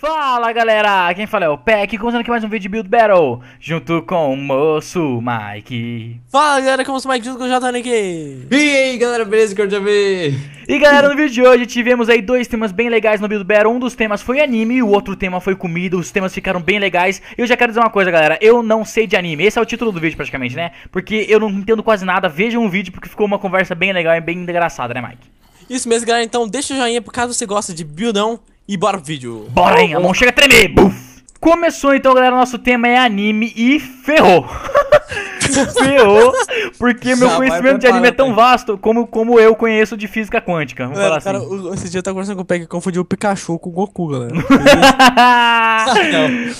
Fala galera, quem fala é o Peck, começando aqui mais um vídeo de Build Battle, junto com o moço Mike. Fala galera, como é o Mike, junto com o JNK. E aí galera, beleza? Que eu já vi. E galera, no vídeo de hoje tivemos aí dois temas bem legais no Build Battle, um dos temas foi anime e o outro tema foi comida, os temas ficaram bem legais. Eu já quero dizer uma coisa galera, eu não sei de anime, esse é o título do vídeo praticamente, né? Porque eu não entendo quase nada, vejam o vídeo porque ficou uma conversa bem legal e bem engraçada, né Mike? Isso mesmo galera, então deixa o joinha por caso você gosta de buildão e bora pro vídeo. Bora, hein? A mão chega a tremer. Buf. Começou então, galera. Nosso tema é anime e ferrou. ferrou, porque Já meu conhecimento de anime é tão né? vasto como, como eu conheço de física quântica. Vamos galera, falar assim. Cara, esse dia eu tava conversando com o Peg e confundiu o Pikachu com o Goku, galera.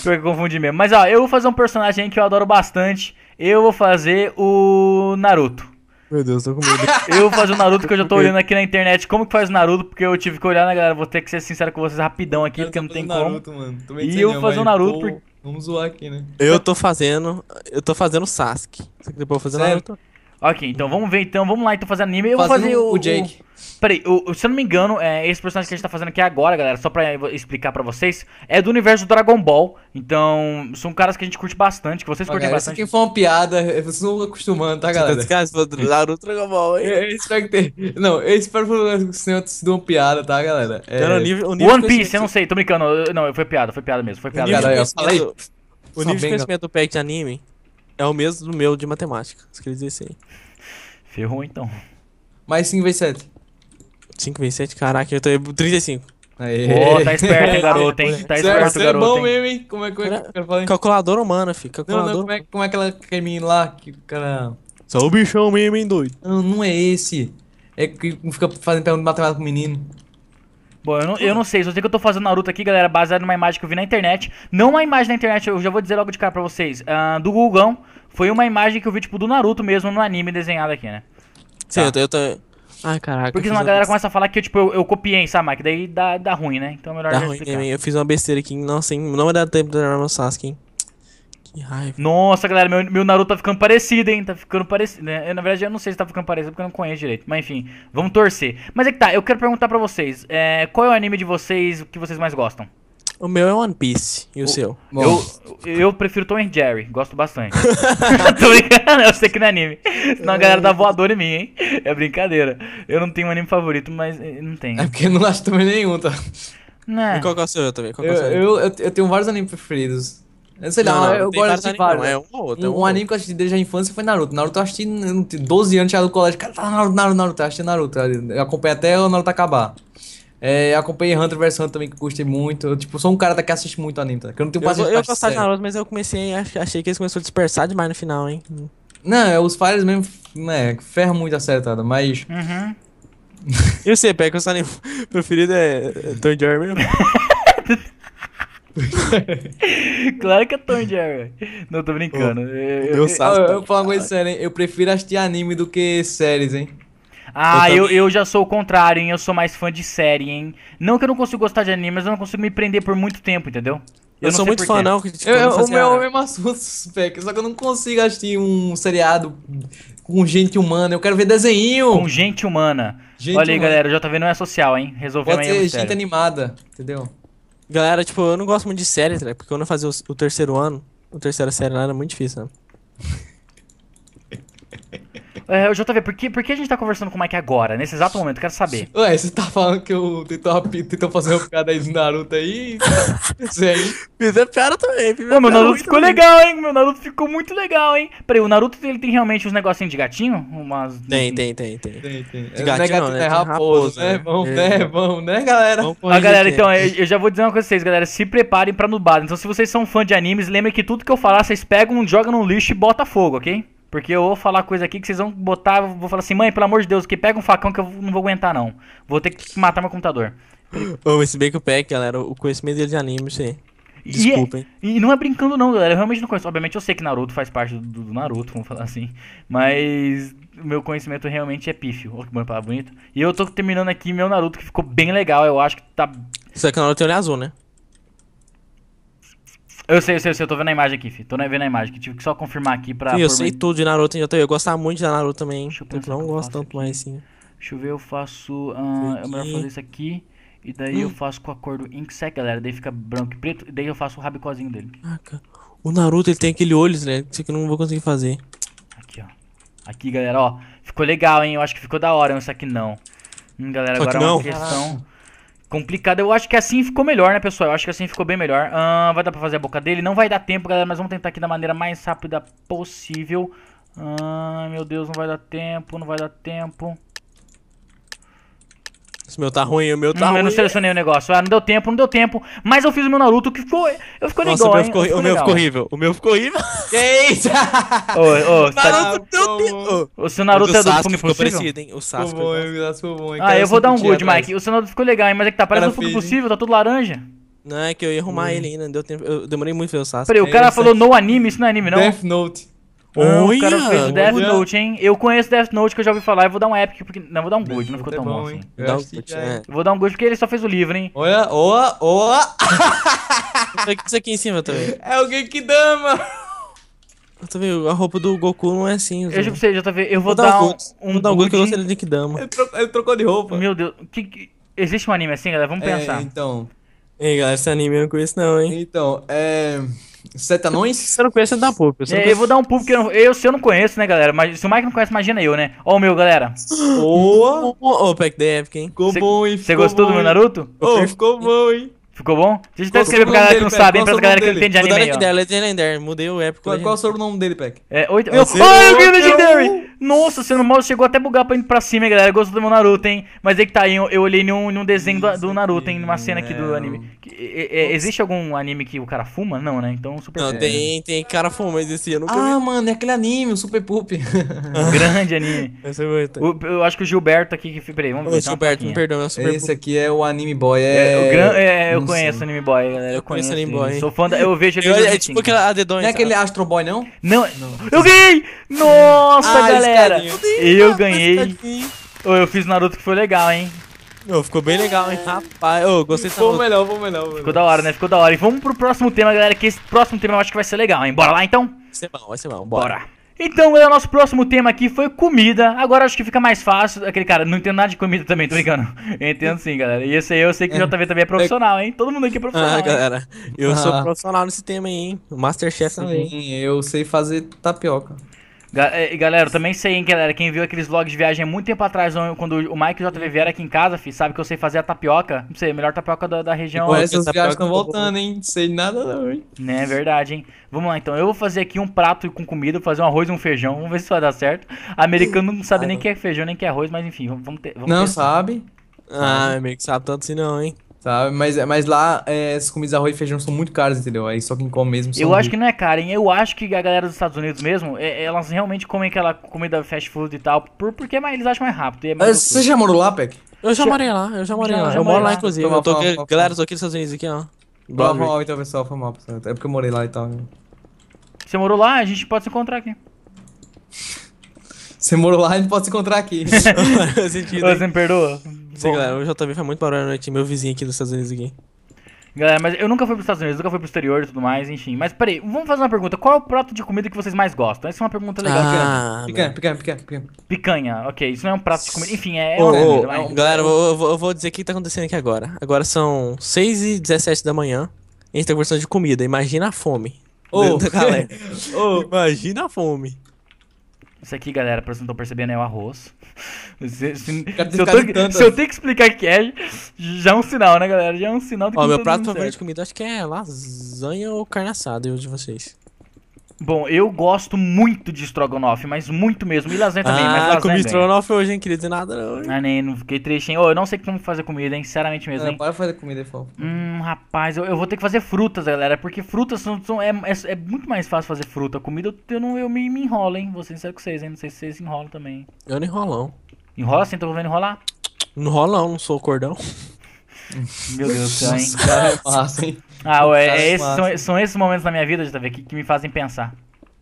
Pior que confundi mesmo. Mas ó, eu vou fazer um personagem que eu adoro bastante. Eu vou fazer o Naruto. Meu Deus, tô com medo. Eu faço o Naruto que eu já tô olhando aqui na internet como que faz o Naruto, porque eu tive que olhar, né, galera? Vou ter que ser sincero com vocês rapidão aqui, porque não tem Naruto, como. Mano. Também e eu vou fazer o Naruto. Vamos zoar aqui, né? Eu tô fazendo. Eu tô fazendo Sasuke. Só que depois eu vou fazer Naruto. Ok, então vamos ver então, vamos lá então fazer anime. Eu Fazendo vou fazer o. o Jake. O... Peraí, o, se eu não me engano, é, esse personagem que a gente tá fazendo aqui agora, galera, só pra explicar pra vocês, é do universo do Dragon Ball. Então, são caras que a gente curte bastante, que vocês curtem galera, bastante. Isso aqui foi uma piada, vocês não acostumando, tá, tá galera? É, esse cara foi do Dragon Ball, hein? Eu espero que tenha. Não, eu espero que o senhor uma piada, tá, galera? É... Cara, o nível, o nível One Piece, eu não sei, tô brincando. Não, foi piada, foi piada mesmo, foi piada. Cara, eu falei. O nível de conhecimento do pack de anime é o mesmo meu de matemática. Isso quer dizer sim. Ferrou então. Mais 5 vezes 7. 5 vezes 7, caraca, eu tô aí 35. Aê. Pô, tá esperto, hein, garoto, hein? Tá é esperto, é garoto. é bom mesmo, hein? Como é, que o cara fala, hein? Calculadora humana, filho. Calculadora. Não, não, como é, como é aquela creminha lá que o cara. Só o bichão mesmo, hein, doido? Não, não é esse. É que fica fazendo pergunta de matemática com o menino. Bom, eu não, eu não sei, só sei que eu tô fazendo Naruto aqui, galera, baseado numa imagem que eu vi na internet. Não uma imagem da internet, eu já vou dizer logo de cara pra vocês. Uh, do Gugão, foi uma imagem que eu vi, tipo, do Naruto mesmo no anime desenhado aqui, né? Sim, tá. eu, eu tô. Ai, caraca. Porque senão a galera começa a falar que, tipo, eu, eu copiei, sabe, Mike? Daí dá, dá ruim, né? Então é melhor dá ruim, explicar. Eu fiz uma besteira aqui, não, assim, não vai dar tempo de armar o Sasuke, hein? raiva. Nossa, galera, meu, meu Naruto tá ficando parecido, hein? Tá ficando parecido. Né? Eu, na verdade, eu não sei se tá ficando parecido porque eu não conheço direito. Mas enfim, vamos torcer. Mas é que tá, eu quero perguntar pra vocês: é, qual é o anime de vocês que vocês mais gostam? O meu é One Piece. E o, o seu? Eu, eu prefiro Tom and Jerry. Gosto bastante. Tô brincando, eu sei que não é anime. Senão a galera dá tá voador em mim, hein? É brincadeira. Eu não tenho um anime favorito, mas eh, não tenho. É porque eu não acho também nenhum, tá? Não. Né? E qual que é o seu também? Qual é o seu? Eu, eu, eu tenho vários animes preferidos. Sei lá, não, não, eu gosto de vários. é um outro. É um, um outro. anime que eu assisti desde a infância foi Naruto. Naruto eu assisti 12 anos, já do colégio. Cara, tá Naruto, Naruto, Naruto. Eu assisti Naruto. Eu acompanhei até o Naruto acabar. É, acompanhei Hunter vs Hunter também, que gostei muito. Eu, tipo, sou um cara que assiste muito anime, tá? Que eu não tenho paciência Eu, gostava de Naruto, mas eu comecei, achei que eles começaram a dispersar demais no final, hein? Não, é, os Fires mesmo, né, ferram muito a série, toda tá? Mas... Uhum. eu sei, pega que o seu anime preferido é, é Tom mesmo. claro que é Tom Jerry. Não, tô brincando. eu, eu, eu, eu falo uma coisa séria, hein? Eu prefiro assistir anime do que séries, hein? Ah, eu, eu, já sou o contrário, hein? Eu sou mais fã de série, hein? Não que eu não consigo gostar de anime, mas eu não consigo me prender por muito tempo, entendeu? Eu, eu sou muito fã, não. Tipo, eu, eu, o meu é o mesmo assunto, só que eu não consigo assistir um seriado com gente humana. Eu quero ver desenho. Com gente humana. Gente Olha aí, humana. galera, o JV não é social, hein? Resolveu aí. Pode ser gente animada, entendeu? Galera, tipo, eu não gosto muito de série, tá? porque quando eu fazia o, o terceiro ano, o terceira série lá era muito difícil, né? É, JV, por que, por que a gente tá conversando com o Mike agora, nesse exato momento? Quero saber. Ué, você tá falando que eu tentou, fazer uma piada aí do Naruto aí? Você tá aí? Fiz a piada também. Fiz Pô, meu Naruto ficou também. legal, hein? Meu Naruto ficou muito legal, hein? Peraí, o Naruto ele tem realmente uns negocinhos de gatinho? Umas... Tem, tem, tem, tem. tem, tem. De gatinho, é, não, é é né? raposo, né? É. Vamos, né? Vamos, né, galera? Vamos ah, galera, então, é. eu já vou dizer uma coisa pra vocês, galera. Se preparem pra nubada. Então, se vocês são fã de animes, lembrem que tudo que eu falar, vocês pegam, jogam no lixo e bota fogo, ok? Porque eu vou falar coisa aqui que vocês vão botar. Vou falar assim, mãe, pelo amor de Deus, que pega um facão que eu não vou aguentar, não. Vou ter que matar meu computador. Ô, esse Bacon Pack, galera, o conhecimento dele de anime, isso aí. Desculpem. E, é- e, não é brincando, não, galera. Eu realmente não conheço. Obviamente eu sei que Naruto faz parte do, do Naruto, vamos falar assim. Mas o meu conhecimento realmente é pífio. Olha que palavra E eu tô terminando aqui meu Naruto, que ficou bem legal. Eu acho que tá. Isso aqui é o Naruto tem olho azul, né? Eu sei, eu sei, eu sei, eu tô vendo a imagem aqui, filho. Tô vendo a imagem que tive que só confirmar aqui pra. Sim, eu sei tudo de Naruto, hein? Eu, eu gostava muito de Naruto também, hein? Deixa eu pensar eu não gosto tanto mais, sim. Deixa eu ver, eu faço. Hum, é melhor fazer isso aqui. E daí hum. eu faço com a cor do Inksec, galera. Daí fica branco e preto. E daí eu faço o rabicozinho dele. O Naruto, ele tem aquele olho, né? Isso aqui eu não vou conseguir fazer. Aqui, ó. Aqui, galera, ó. Ficou legal, hein? Eu acho que ficou da hora, isso aqui não. Hum, galera, Só agora é uma questão. Complicado. Eu acho que assim ficou melhor, né, pessoal? Eu acho que assim ficou bem melhor. Ah, vai dar pra fazer a boca dele? Não vai dar tempo, galera, mas vamos tentar aqui da maneira mais rápida possível. Ah, meu Deus, não vai dar tempo, não vai dar tempo. Esse meu tá ruim, o meu tá não, ruim. Eu não selecionei o negócio. Ah, não deu tempo, não deu tempo. Mas eu fiz o meu Naruto que ficou. Eu ficou Nossa, legal, o meu, ficou, o meu ficou horrível. O meu ficou horrível. Que isso? Ô, ô, Naruto tá deu tempo. O seu Naruto é do Sasuke ficou parecido, hein? O Sasuke. Bom, ficou bom. Hein? Ah, eu vou dar um good, Mike. O seu Naruto ficou legal, hein? Mas é que tá parecendo o possível, tá tudo laranja. Não, é que eu ia arrumar hum. ele ainda, né? não deu tempo. Eu demorei muito pra ver o Sasuke. Peraí, o cara falou no anime, isso não é anime, não? Death Note o cara fez o Death olha. Né? Note, hein? Eu conheço Death Note que eu já ouvi falar. e vou dar um epic, porque. Não, vou dar um good, não ficou tão é bom, assim. é. Vou dar um é, good é. porque ele só fez o livro, hein? Olha, olha, olha. isso aqui em cima também. É o que dama! Tu a roupa do Goku não é assim. Eu já né? sei, já tá vendo. Eu vou, vou dar, dar um, Vou dar um good que eu gostaria de Ele trocou, ele trocou de roupa. Meu Deus. Que, que... Existe um anime assim, galera? Vamos é, pensar. Então. Ei, galera, esse anime eu não conheço, não, hein? Então, é. Sete anões? Se é, eu não conheço, eu dou um público. Eu, eu vou dar um público. Eu, eu, se eu não conheço, né, galera? Mas se o Mike não conhece, imagina eu, né? Ó o meu, galera. Ô, ô, Pack da Epic, hein? Ficou cê, bom, hein? Você gostou bom, do meu Naruto? Ô, oh, ficou bom, hein? Ficou bom? Deixa eu até escrever pra galera dele, que não sabe, hein? Pra galera que não entende anime. Mudei a Legendary, mudei o Epic. Qual, qual é o sobrenome dele, Peck? É, oito. Eu, sei, oh, eu ganhei Legendary! Nossa, sendo mal, chegou até bugar pra ir pra cima, galera. Gostou do meu Naruto, hein? Mas é que tá, aí Eu, eu olhei num, num desenho do, do Naruto, hein? Numa cena aqui do né? anime. E, e, existe algum anime que o cara fuma? Não, né? Então Super Não, tem, tem cara fuma, mas esse eu nunca ah, vi. mano, é aquele anime, o Super Poop. Grande anime. Esse é muito. O, eu acho que o Gilberto aqui que. Peraí, vamos ver. O Gilberto, me perdão, é o Super Esse aqui é o Anime Boy. É, é o gran... é, é eu conheço o Anime Boy, galera. Eu conheço o Anime Boy. Sou fã da... Eu vejo ele. é tipo aquela Adedon Não é aquele Astro Boy, não? Não. não. Eu ganhei! Nossa, ah, galera! Eu ganhei. Eu fiz Naruto que foi legal, hein? Meu, ficou bem legal, hein? Rapaz, eu gostei Ficou melhor, ficou melhor, melhor. Ficou da hora, né? Ficou da hora. E vamos pro próximo tema, galera, que esse próximo tema eu acho que vai ser legal, hein? Bora lá, então? Vai ser bom, vai ser bom. Bora. Bora. Então, galera, nosso próximo tema aqui foi comida. Agora acho que fica mais fácil. Aquele cara, não entendo nada de comida também, tô brincando. entendo sim, galera. E esse aí eu sei que o JV também é, é profissional, hein? Todo mundo aqui é profissional. Ah, galera, eu ah. sou profissional nesse tema aí, hein? Masterchef também. Eu sei fazer tapioca. Eh, galera, também sei, hein, galera. Quem viu aqueles vlogs de viagem muito tempo atrás, quando o Mike e o JV vieram aqui em casa, filho, sabe que eu sei fazer a tapioca. Não sei, a melhor tapioca da, da região. Pô, essas viagens estão voltando, hein? Não sei nada, não, hein? Né, é verdade, hein? Vamos lá, então. Eu vou fazer aqui um prato com comida, vou fazer um arroz e um feijão. Vamos ver se vai dar certo. Americano não sabe ah, nem o que é feijão, nem que é arroz, mas enfim, vamos ter. Vamos não, sabe? Ah, meio que sabe tanto assim, não, hein? Sabe? Tá? Mas, mas lá é, as comidas arroz e feijão são muito caras, entendeu? Aí só quem come mesmo. Eu acho que não é caro, hein? Eu acho que a galera dos Estados Unidos mesmo, é, elas realmente comem aquela comida fast food e tal, por, porque é mas eles acham mais rápido. É mais você já morou lá, Peck? Eu já morei lá, eu já morei lá. eu moro lá, inclusive. eu tô aqui, galera, eu tô aqui nos Estados Unidos aqui, ó. Foi mal, então, pessoal, foi mal. Pessoal. É porque eu morei lá e tal. Né? Você morou lá, a gente pode se encontrar aqui. Você morou lá, a gente pode se encontrar aqui. Você me perdoa? Sei, galera, o JB faz muito barulho à noite, meu vizinho aqui dos Estados Unidos aqui. Galera, mas eu nunca fui pros Estados Unidos, nunca fui pro exterior e tudo mais, enfim. Mas peraí, vamos fazer uma pergunta. Qual é o prato de comida que vocês mais gostam? Essa é uma pergunta legal. Ah, picanha, picanha, picanha, picanha, Picanha, ok. Isso não é um prato de comida. Enfim, é. Oh, é mas... Galera, eu, eu, vou dizer o que tá acontecendo aqui agora. Agora são 6 e 17 da manhã. A gente tá conversando de comida. Imagina a fome. Oh, galera. oh. Imagina a fome. Isso aqui, galera, pra vocês não estão percebendo, é o arroz. Se, se, se, eu tô, se, eu tenho que explicar o que é, já é um sinal, né, galera? Já é um sinal do que Ó, meu prato favorito de comida acho que é lasanha ou carne assada, eu de vocês? Bom, eu gosto muito de estrogonofe, mas muito mesmo. E lasanha também, ah, mas lasanha. comi estrogonofe hoje, hein? Queria de nada, não. Hein? Ah, nem, não fiquei triste, hein? Oh, eu não sei como fazer comida, hein? Sinceramente mesmo. Não, é, hein? pode fazer comida, fofo. Hum, rapaz, eu, eu, vou ter que fazer frutas, galera. Porque frutas são, são é, é, é, muito mais fácil fazer fruta. Comida eu, eu, não, eu me, me enrolo, hein? Vou ser sincero com vocês, hein? Não sei se vocês enrolam também. Eu não enrolo, Enrola sim, tô vendo enrolar? Não enrola, não, sou sou cordão. Meu Deus do céu, hein? Cara, é fácil hein? Ah, ué, é são, são, esses momentos da minha vida, JV, que, que me fazem pensar.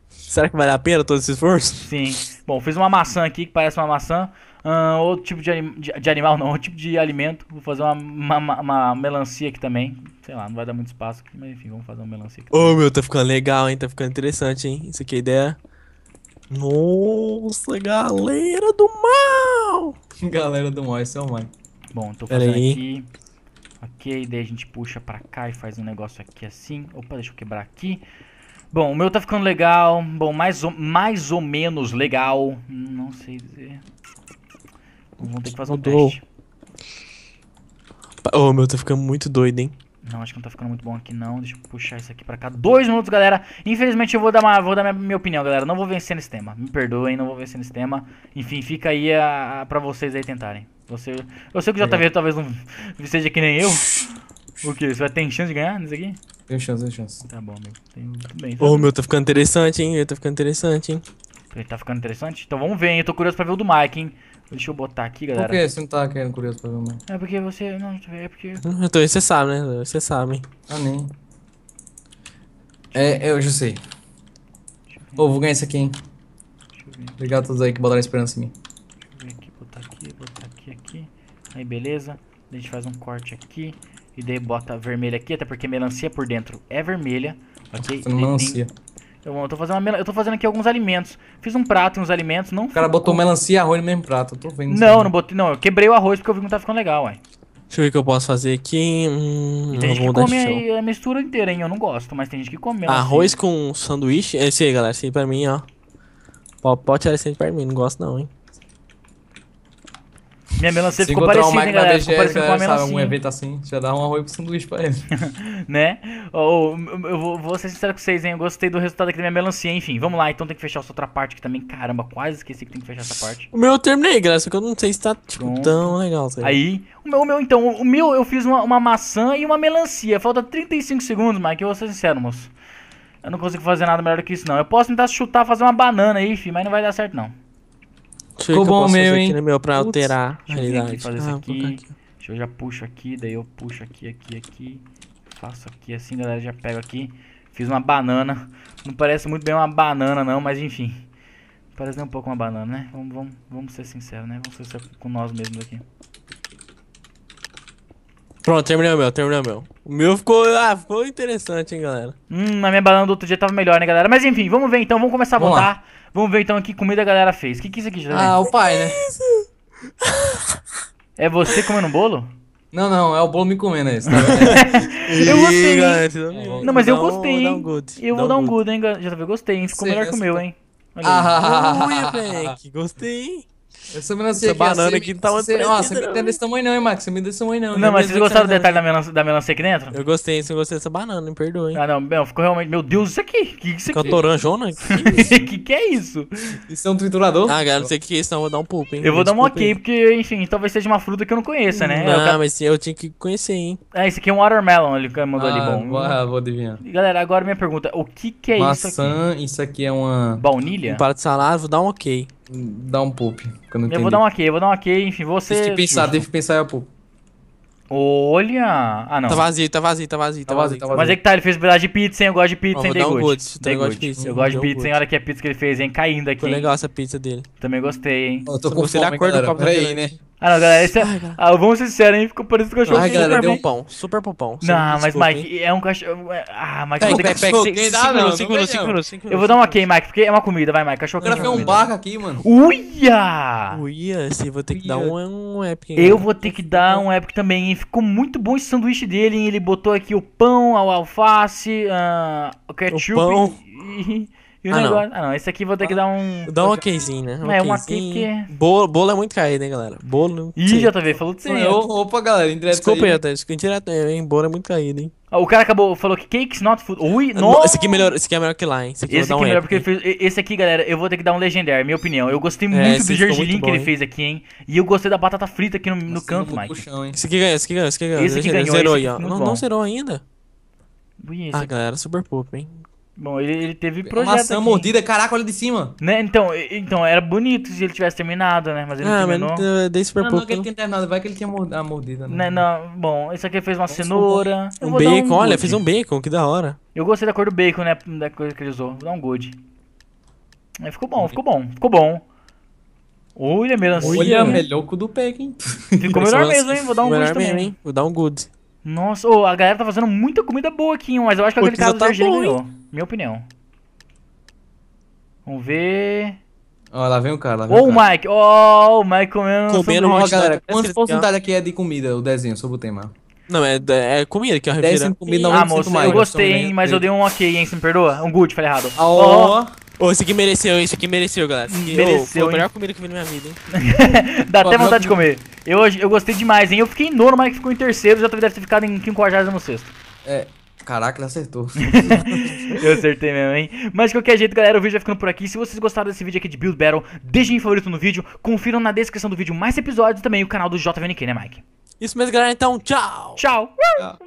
Será que vale a pena todo esse esforço? Sim. Bom, fiz uma maçã aqui que parece uma maçã. Uh, outro tipo de, anim de, de, animal, não, outro tipo de alimento. Vou fazer uma, uma, uma, melancia aqui também. Sei lá, não vai dar muito espaço aqui, mas enfim, vamos fazer uma melancia aqui. Ô oh, meu, tá ficando legal, hein? Tá ficando interessante, hein? Isso aqui é ideia. Nossa, galera do mal! Galera do mal, esse é o mãe. Bom, tô fazendo aqui. Ok, daí a gente puxa pra cá e faz um negócio aqui assim. Opa, deixa eu quebrar aqui. Bom, o meu tá ficando legal. Bom, mais ou, mais ou menos legal. Não sei dizer. Vamos ter que fazer Mudou. um teste. Oh, meu tá ficando muito doido, hein? Não, acho que não tá ficando muito bom aqui não. Deixa eu puxar isso aqui pra cá. Dois minutos, galera. Infelizmente eu vou dar, uma, vou dar minha, minha opinião, galera. Não vou vencer nesse tema. Me perdoem, não vou vencer nesse tema. Enfim, fica aí a, a, pra vocês aí tentarem. Você, eu sei que o JV é. talvez não seja que nem eu. O que? Você vai ter chance de ganhar nisso aqui? Tem chance, tem chance. Tá bom, meu. Tem, tudo bem. Ô, meu, tá ficando interessante, hein? Ele tá ficando interessante, hein? Ele tá ficando interessante? Então vamos ver, hein? Eu tô curioso pra ver o do Mike, hein? Deixa eu botar aqui, galera. Por que você não tá querendo curioso pra ver, mano? É porque você. Não, é porque. Então, você sabe, né? Você sabe. Ah, nem. É, é eu já sei. Ô, oh, vou ganhar isso aqui, hein? Obrigado a todos aí que botaram esperança em mim. Deixa eu ver aqui, botar aqui, botar aqui, aqui. Aí, beleza. A gente faz um corte aqui. E daí bota vermelha aqui, até porque melancia por dentro é vermelha. Ok? Tá melancia. Tem... Eu tô, fazendo eu tô fazendo aqui alguns alimentos. Fiz um prato e uns alimentos. Não o cara botou melancia e arroz no mesmo prato. Eu tô vendo. Não, não botei. Não, eu quebrei o arroz porque eu vi que não tá ficando legal, ué. Deixa eu ver o que eu posso fazer aqui. Hum, tem gente que come a, a mistura inteira, hein? Eu não gosto, mas tem gente que come. Arroz assim. com sanduíche? Esse aí, galera. Esse aí pra mim, ó. Pode tirar esse aí pra mim. Não gosto não, hein. Minha melancia Se ficou parecida, hein, galera? Ficou parecida com a melancia. um evento assim, já dá um arroz pro sanduíche pra ele. né? Oh, eu vou, vou ser sincero com vocês, hein? Eu gostei do resultado aqui da minha melancia. Enfim, vamos lá. Então tem que fechar essa outra parte aqui também. Caramba, quase esqueci que tem que fechar essa parte. O meu eu terminei, galera. Só que eu não sei se tá tipo, tão legal. Sabe? Aí, o meu, o meu, então. O meu eu fiz uma, uma maçã e uma melancia. Falta 35 segundos, Mike. Eu vou ser sincero, moço. Eu não consigo fazer nada melhor do que isso, não. Eu posso tentar chutar, fazer uma banana aí, enfim. mas não vai dar certo, não. Deixa eu Ficou bom meu, hein? Aqui, meu, pra alterar a realidade. Fazer ah, aqui. aqui. Deixa eu já puxo aqui, daí eu puxo aqui, aqui, aqui. Faço aqui assim, galera, já pego aqui. Fiz uma banana. Não parece muito bem uma banana, não, mas enfim. Parece nem um pouco uma banana, né? Vamos, vamos, vamos ser sinceros, né? Vamos ser sinceros com nós mesmos aqui. Pronto, terminei o meu, terminei o meu. O meu ficou, ah, ficou interessante, hein, galera. Hum, a minha banana do outro dia tava melhor, né, galera? Mas enfim, vamos ver então, vamos começar a vamos Lá. Vamos ver então aqui comida a galera fez. O que, que é isso aqui, José? Ah, o pai, né? É você comendo um bolo? Não, não, é o bolo me comendo esse. É tá eu gostei. Hein? Não, mas eu gostei, hein? Eu vou dar um good, hein, já Eu gostei, hein? Ficou melhor que o meu, hein? É Olha ah, Ui, Frank, gostei, hein? Essa melancia Essa aqui, banana assim, aqui não tá muito você, Nossa, aqui não desse tamanho não, hein, Max? Você me deu desse tamanho não. Não, mas vocês gostaram do detalhe da melancia, da melancia aqui dentro? Eu gostei, eu gostei dessa banana, me perdoe. hein? Ah, não, meu, ficou realmente... Meu Deus, isso aqui? Que que isso aqui? Catoranjona? Que, que que é isso? É isso é um triturador? Ah, cara, não sei o que é isso, não. Vou dar um pulpo, hein? Eu vou dar um ok, porque, enfim, talvez seja uma fruta que eu não conheça, né? Não, eu, mas eu tinha que conhecer, hein? Ah, é, esse aqui é um watermelon, ele mandou ah, ali, bom. Ah, vou adivinhar. Galera, agora minha pergunta. O que que é Maçã, isso aqui? Maçã, isso aqui é uma... Baunilha? Um prato de salada, vou dar um ok. Dá um poop, eu, eu vou dar um aqui, eu vou dar um aqui, enfim, você... Deixa que pensar, deixa que pensar, é o poop. Olha! Ah, não. Tá vazio, tá vazio, tá vazio, tá, tá vazio, tá vazio. Mas é que tá, ele fez pedaço de pizza, hein? Eu gosto de pizza, hein? Oh, Eu tá gosto de pizza. Eu gosto de pizza, hein? Olha que a pizza que ele fez, hein? Caindo aqui. Foi legal essa pizza dele. Também gostei, hein? Eu tô com fome, da cor do copo aí, né? Ah, não, galera, esse é... Ai, ah, vamos ser sinceros, hein? Ficou parecido com o cachorro. Ai, galera, deu um pão. Super pompão. Não, mas desculpa, Mike, hein? é um cachorro... É, ah, Mike, pega, pega, pega. Cinco, dá, não, minutos, cinco, minutos, cinco minutos, cinco Eu vou dar uma quem, Mike, porque é uma comida, vai, Mike. Cachorro quente. Eu gravei um barco aqui, mano. Uia! Uia, sim, vou ter que dar um, um epic. Eu vou ter que dar um epic também, hein? Ficou muito bom esse sanduíche dele, hein? Ele botou aqui o pão, a alface, ah, o ketchup... O pão. E... E o ah, negócio. Não. Ah, não. Esse aqui vou ter que dar um. Dá um okzinho, né? é, um okzinho. que é- Bolo, bolo é muito caído, hein, né, galera? Bolo. Ih, já tá vendo? Falou de sim. Opa, galera, indireto. Desculpa, aí, Jota. Indireto, é, hein? Bolo é muito caído, hein? Ah, o cara acabou, falou que cakes not food. Ui, ah, não. Esse aqui, é melhor, esse aqui é melhor que lá, hein? Esse aqui, esse aqui um é melhor porque ele fez, Esse aqui, galera, eu vou ter que dar um legendário, minha opinião. Eu gostei muito é, do gergelim que ele fez aqui, hein? E eu gostei da batata frita aqui no, no canto, Mike. Puxão, esse aqui esse aqui ganhou, esse aqui ganhou. Esse aqui ganhou, zerou aí, ó. Não, zerou ainda? ah, galera, super pop, hein? Bom, ele, ele teve projeto. Maçã aqui. mordida, caraca, olha de cima. Né? Então, então, era bonito se ele tivesse terminado, né? Mas ele ah, terminou. Mas não, dei super não, pouco. não que ele né? tenha terminado, vai que ele tinha a ah, mordida. Né? Não, né, não, bom, esse aqui fez uma cenoura. Um bacon, um olha, fez um bacon, que da hora. Eu gostei da cor do bacon, né? Da coisa que ele usou. Vou dar um good. É, ficou bom, ficou bom, ficou bom. Olha, melancia. Olha, assim, melhoco do bacon. Ficou melhor mesmo, hein? Vou dar um good também. Mesmo, hein? Vou dar um good. Nossa, oh, a galera tá fazendo muita comida boa aqui, mas eu acho que aquele cara tá do Serginho tá ganhou. Minha opinião. Vamos ver. Ó, oh, lá vem o cara. Lá vem oh, o cara. Mike. Oh, o Mike comendo. Comendo uma tá? galera. Quantas porcentagem aqui é de comida o desenho sobre o tema? Não, é, é, é comida que é uma refira. comida, não Ah, moço, eu gostei, hein, mas eu dei um ok, hein, você me perdoa? Um good, falei errado. Ó. Oh. Ô, esse aqui mereceu, esse aqui mereceu, galera. Esse aqui, é mereceu, oh, foi a melhor comida que eu vi na minha vida, hein? Dá Pô, até vontade de comer. Eu, eu gostei demais, hein? Eu fiquei em nono, mas ficou em terceiro, já deve ter ficado em no sexto. É. Caraca, ele acertou. eu acertei mesmo, hein? Mas de qualquer jeito, galera, o vídeo vai ficando por aqui. Se vocês gostaram desse vídeo aqui de Build Battle, deixem um favorito no vídeo. Confiram na descrição do vídeo mais episódios e também o canal do JVNQ, né, Mike? Isso mesmo, galera. Então, tchau! Tchau! tchau.